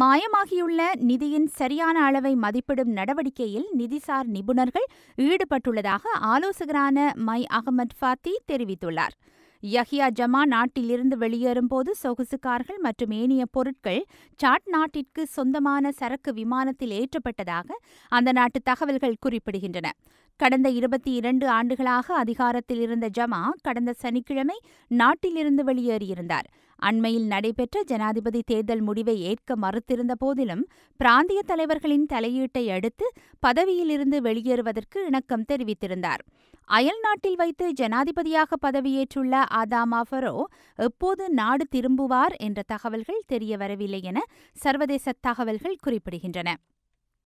மாயமாகியுள்ள நிதியின் சரியான அளவை மதிப்பிடும் நடவடிக்கையில் நிதிசார் நிபுணர்கள் ஈடுபட்டுள்ளதாக ஆலோசகரான மை அகமத் ஃபாத்தி தெரிவித்துள்ளார் யஹியா ஜமா நாட்டிலிருந்து வெளியேறும்போது சொகுசு கார்கள் மற்றும் ஏனைய பொருட்கள் சாட் நாட்டிற்கு சொந்தமான சரக்கு விமானத்தில் ஏற்றப்பட்டதாக அந்த நாட்டு தகவல்கள் குறிப்பிடுகின்றன கடந்த இருபத்தி இரண்டு ஆண்டுகளாக அதிகாரத்தில் இருந்த ஜமா கடந்த சனிக்கிழமை நாட்டிலிருந்து வெளியேறியிருந்தார் அண்மையில் நடைபெற்ற ஜனாதிபதி தேர்தல் முடிவை ஏற்க மறுத்திருந்த போதிலும் பிராந்திய தலைவர்களின் தலையீட்டை அடுத்து பதவியிலிருந்து வெளியேறுவதற்கு இணக்கம் தெரிவித்திருந்தார் அயல் நாட்டில் வைத்து ஜனாதிபதியாக பதவியேற்றுள்ள ஆதாமா ஃபரோ எப்போது நாடு திரும்புவார் என்ற தகவல்கள் தெரியவரவில்லை என சர்வதேச தகவல்கள் குறிப்பிடுகின்றன